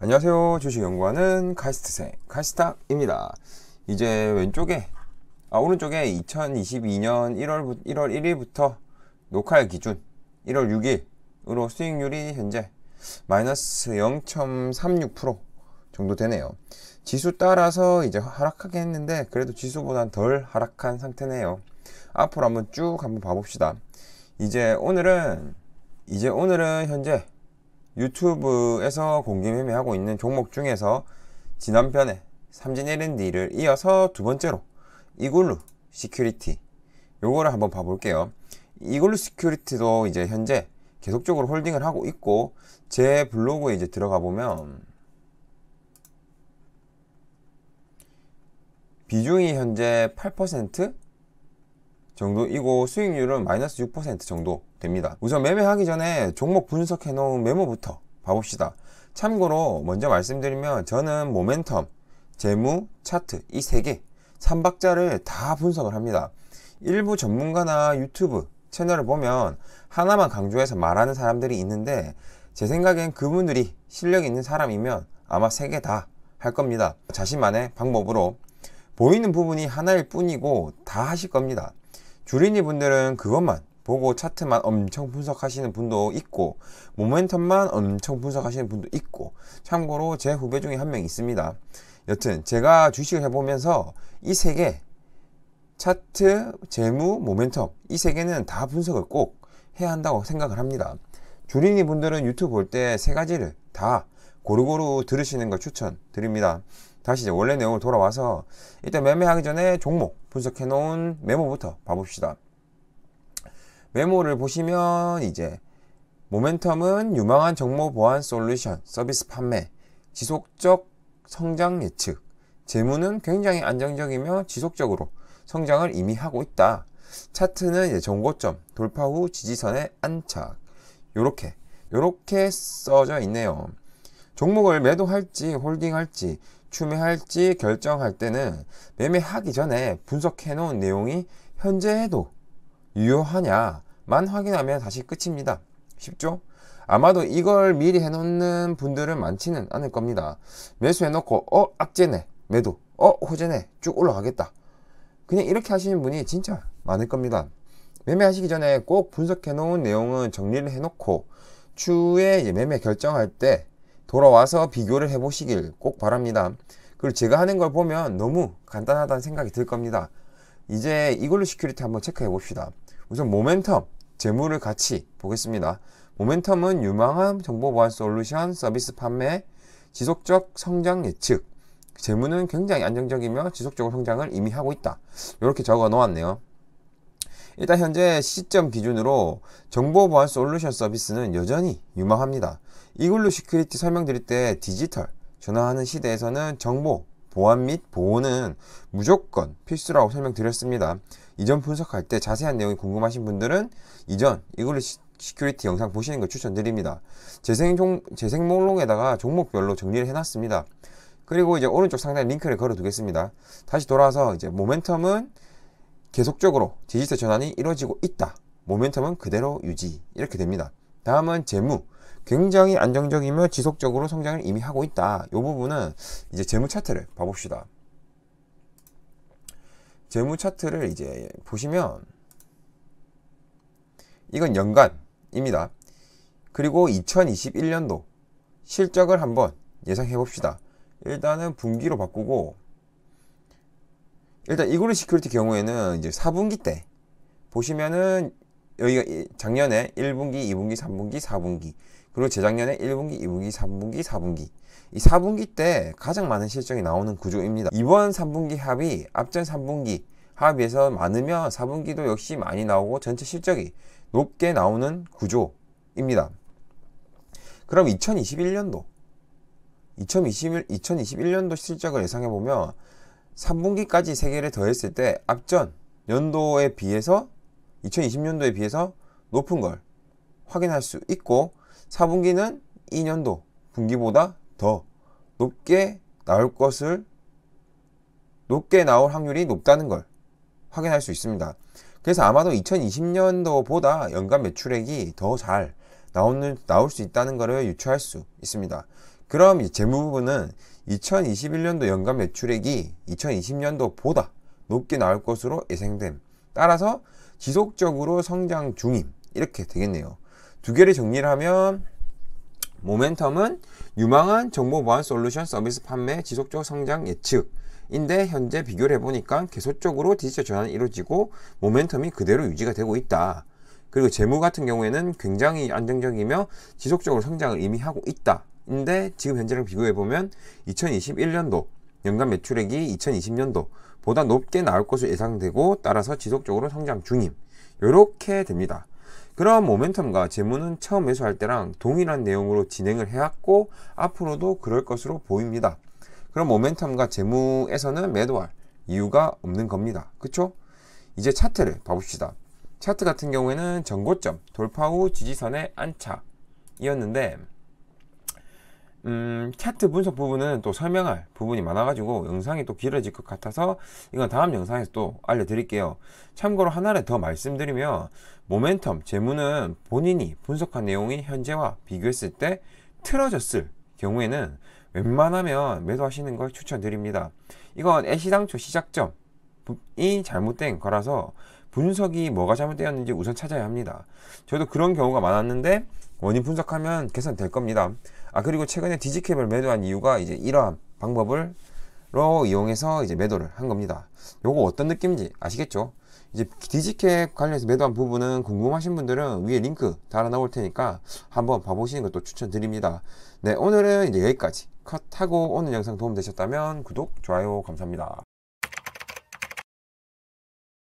안녕하세요. 주식연구하는 카이스트생 카이스탁입니다. 이제 왼쪽에 아 오른쪽에 2022년 1월 1월 1일부터 녹화일 기준 1월 6일으로 수익률이 현재 마이너스 0.36% 정도 되네요. 지수 따라서 이제 하락하긴 했는데 그래도 지수보단 덜 하락한 상태네요. 앞으로 한번 쭉 한번 봐봅시다. 이제 오늘은 이제 오늘은 현재 유튜브에서 공개 매매하고 있는 종목 중에서 지난편에 삼진 L&D를 이어서 두 번째로 이글루 시큐리티 요거를 한번 봐볼게요. 이글루 시큐리티도 이제 현재 계속적으로 홀딩을 하고 있고 제 블로그에 이제 들어가 보면 비중이 현재 8% 정도이고 수익률은 마이너스 6% 정도 됩니다. 우선 매매하기 전에 종목 분석해 놓은 메모부터 봐봅시다. 참고로 먼저 말씀드리면 저는 모멘텀, 재무, 차트 이 세 개, 3박자를 다 분석을 합니다. 일부 전문가나 유튜브 채널을 보면 하나만 강조해서 말하는 사람들이 있는데 제 생각엔 그분들이 실력 있는 사람이면 아마 세 개 다 할 겁니다. 자신만의 방법으로 보이는 부분이 하나일 뿐이고 다 하실 겁니다. 주린이 분들은 그것만 보고 차트만 엄청 분석하시는 분도 있고 모멘텀만 엄청 분석하시는 분도 있고 참고로 제 후배 중에 한 명 있습니다. 여튼 제가 주식을 해보면서 이 세 개 차트, 재무, 모멘텀 이 세 개는 다 분석을 꼭 해야 한다고 생각을 합니다. 주린이 분들은 유튜브 볼 때 세 가지를 다 고루고루 들으시는 걸 추천드립니다. 다시 이제 원래 내용을 돌아와서 일단 매매하기 전에 종목 분석해 놓은 메모부터 봐봅시다. 메모를 보시면 이제 모멘텀은 유망한 정보 보안 솔루션, 서비스 판매, 지속적 성장 예측, 재무는 굉장히 안정적이며 지속적으로 성장을 이미 하고 있다. 차트는 이제 정고점, 돌파 후 지지선에 안착. 요렇게, 요렇게 써져 있네요. 종목을 매도할지 홀딩할지 추매할지 결정할 때는 매매하기 전에 분석해 놓은 내용이 현재에도 유효하냐만 확인하면 다시 끝입니다. 쉽죠? 아마도 이걸 미리 해놓는 분들은 많지는 않을 겁니다. 매수해놓고 어 악재네 매도 어 호재네 쭉 올라가겠다. 그냥 이렇게 하시는 분이 진짜 많을 겁니다. 매매하시기 전에 꼭 분석해 놓은 내용은 정리를 해놓고 추후에 매매 결정할 때 돌아와서 비교를 해보시길 꼭 바랍니다. 그리고 제가 하는 걸 보면 너무 간단하다는 생각이 들 겁니다. 이제 이걸로 시큐리티 한번 체크해 봅시다. 우선 모멘텀, 재물을 같이 보겠습니다. 모멘텀은 유망함, 정보보안 솔루션, 서비스 판매, 지속적 성장 예측, 재무는 굉장히 안정적이며 지속적으로 성장을 이미 하고 있다. 이렇게 적어 놓았네요. 일단 현재 시점 기준으로 정보 보안 솔루션 서비스는 여전히 유망합니다. 이글루 시큐리티 설명드릴 때 디지털 전화하는 시대에서는 정보 보안 및 보호는 무조건 필수라고 설명드렸습니다. 이전 분석할 때 자세한 내용이 궁금하신 분들은 이전 이글루 시, 시큐리티 영상 보시는 걸 추천드립니다. 재생, 종, 재생 목록에다가 종목별로 정리를 해놨습니다. 그리고 이제 오른쪽 상단에 링크를 걸어 두겠습니다. 다시 돌아와서 이제 모멘텀은 계속적으로 디지털 전환이 이루어지고 있다. 모멘텀은 그대로 유지. 이렇게 됩니다. 다음은 재무. 굉장히 안정적이며 지속적으로 성장을 이미 하고 있다. 이 부분은 이제 재무 차트를 봐봅시다. 재무 차트를 이제 보시면 이건 연간입니다. 그리고 2021년도 실적을 한번 예상해 봅시다. 일단은 분기로 바꾸고 일단 이고루 시큐리티 경우에는 이제 4분기 때 보시면은 여기가 작년에 1분기, 2분기, 3분기, 4분기 그리고 재작년에 1분기, 2분기, 3분기, 4분기 이 4분기 때 가장 많은 실적이 나오는 구조입니다. 이번 3분기 합이 앞전 3분기 합에서 많으면 4분기도 역시 많이 나오고 전체 실적이 높게 나오는 구조입니다. 그럼 2021년도 2021, 2021년도 실적을 예상해보면 3분기까지 3개를 더했을 때 앞전 연도에 비해서 2020년도에 비해서 높은 걸 확인할 수 있고 4분기는 2년도 분기보다 더 높게 나올 것을 높게 나올 확률이 높다는 걸 확인할 수 있습니다. 그래서 아마도 2020년도보다 연간 매출액이 더 잘나 나올 수 있다는 것을 유추할 수 있습니다. 그럼 재무 부분은 2021년도 연간 매출액이 2020년도보다 높게 나올 것으로 예상됨. 따라서 지속적으로 성장 중임. 이렇게 되겠네요. 두 개를 정리를 하면 모멘텀은 유망한 정보 보안 솔루션 서비스 판매 지속적 성장 예측. 인데 현재 비교를 해보니까 계속적으로 디지털 전환이 이루어지고 모멘텀이 그대로 유지가 되고 있다. 그리고 재무 같은 경우에는 굉장히 안정적이며 지속적으로 성장을 의미 하고 있다. 근데 지금 현재랑 비교해 보면 2021년도 연간 매출액이 2020년도 보다 높게 나올 것으로 예상되고 따라서 지속적으로 성장 중임. 이렇게 됩니다. 그런 모멘텀과 재무는 처음 매수할 때랑 동일한 내용으로 진행을 해왔고 앞으로도 그럴 것으로 보입니다. 그런 모멘텀과 재무에서는 매도할 이유가 없는 겁니다. 그쵸? 이제 차트를 봐봅시다. 차트 같은 경우에는 전고점 돌파 후 지지선의 안착이었는데 음, 차트 분석 부분은 또 설명할 부분이 많아가지고 영상이 또 길어질 것 같아서 이건 다음 영상에서 또 알려드릴게요. 참고로 하나를 더 말씀드리면 모멘텀 재무는 본인이 분석한 내용이 현재와 비교했을 때 틀어졌을 경우에는 웬만하면 매도하시는 걸 추천드립니다. 이건 애시당초 시작점이 잘못된 거라서 분석이 뭐가 잘못되었는지 우선 찾아야 합니다. 저도 그런 경우가 많았는데 원인 분석하면 개선될 겁니다. 아 그리고 최근에 디지캡을 매도한 이유가 이제 이러한 방법을 로 이용해서 이제 매도를 한 겁니다. 요거 어떤 느낌인지 아시겠죠? 이제 디지캡 관련해서 매도한 부분은 궁금하신 분들은 위에 링크 달아 나올 테니까 한번 봐보시는 것도 추천드립니다. 네, 오늘은 이제 여기까지 컷하고 오늘 영상 도움 되셨다면 구독, 좋아요 감사합니다.